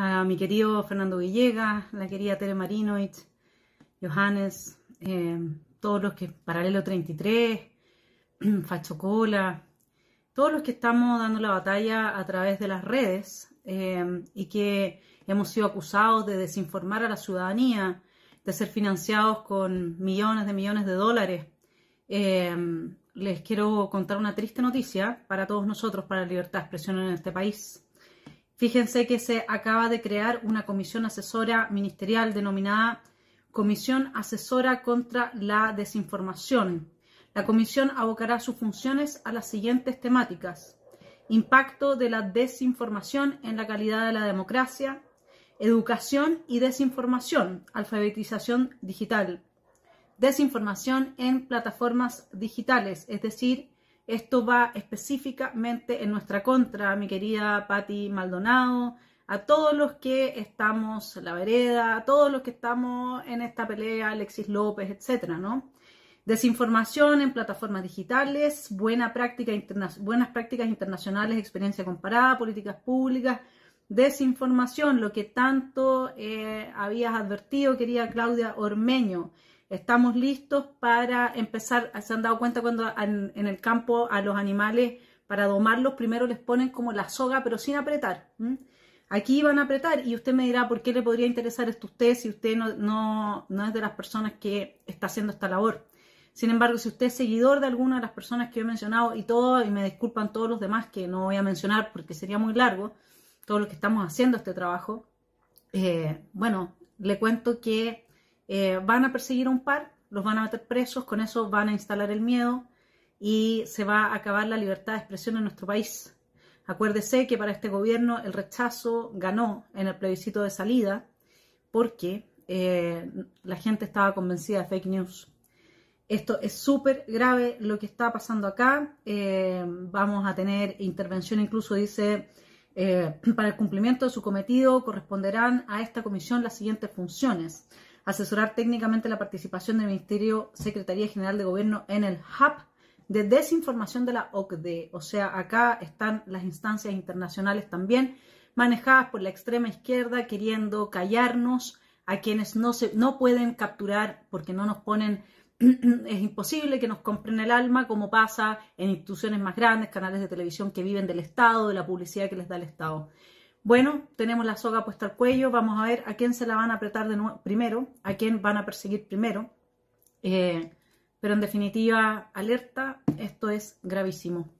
a mi querido Fernando Villegas, la querida Tere Marinoich, Johannes, em, todos los que, Paralelo 33, Cola, todos los que estamos dando la batalla a través de las redes em, y que hemos sido acusados de desinformar a la ciudadanía, de ser financiados con millones de millones de dólares. Em, les quiero contar una triste noticia para todos nosotros, para la libertad de expresión en este país. Fíjense que se acaba de crear una comisión asesora ministerial denominada Comisión Asesora contra la Desinformación. La comisión abocará sus funciones a las siguientes temáticas. Impacto de la desinformación en la calidad de la democracia, educación y desinformación, alfabetización digital, desinformación en plataformas digitales, es decir, esto va específicamente en nuestra contra, mi querida Patti Maldonado, a todos los que estamos la vereda, a todos los que estamos en esta pelea, Alexis López, etcétera, ¿no? Desinformación en plataformas digitales, buena práctica buenas prácticas internacionales, experiencia comparada, políticas públicas, desinformación, lo que tanto eh, habías advertido, querida Claudia Ormeño, Estamos listos para empezar, se han dado cuenta cuando en, el campo a los animales para domarlos, primero les ponen como la soga, pero sin apretar. Aquí van a apretar y usted me dirá por qué le podría interesar esto a usted si usted no, no, es de las personas que está haciendo esta labor. Sin embargo, si usted es seguidor de alguna de las personas que he mencionado y todo, y me disculpan todos los demás que no voy a mencionar porque sería muy largo, todo lo que estamos haciendo este trabajo, eh, bueno, le cuento que eh, van a perseguir a un par, los van a meter presos, con eso van a instalar el miedo y se va a acabar la libertad de expresión en nuestro país. Acuérdese que para este gobierno el rechazo ganó en el plebiscito de salida porque eh, la gente estaba convencida de fake news. Esto es súper grave lo que está pasando acá. Eh, vamos a tener intervención, incluso dice, para el cumplimiento de su cometido corresponderán a esta comisión las siguientes funciones asesorar técnicamente la participación del Ministerio Secretaría General de Gobierno en el hub de desinformación de la OCDE. O sea, acá están las instancias internacionales también manejadas por la extrema izquierda queriendo callarnos a quienes no, se, no pueden capturar porque no nos ponen es imposible que nos compren el alma, como pasa en instituciones más grandes, canales de televisión que viven del Estado, de la publicidad que les da el Estado. Bueno, tenemos la soga puesta al cuello, vamos a ver a quién se la van a apretar de primero, a quién van a perseguir primero. Eh, pero en definitiva, alerta, esto es gravísimo.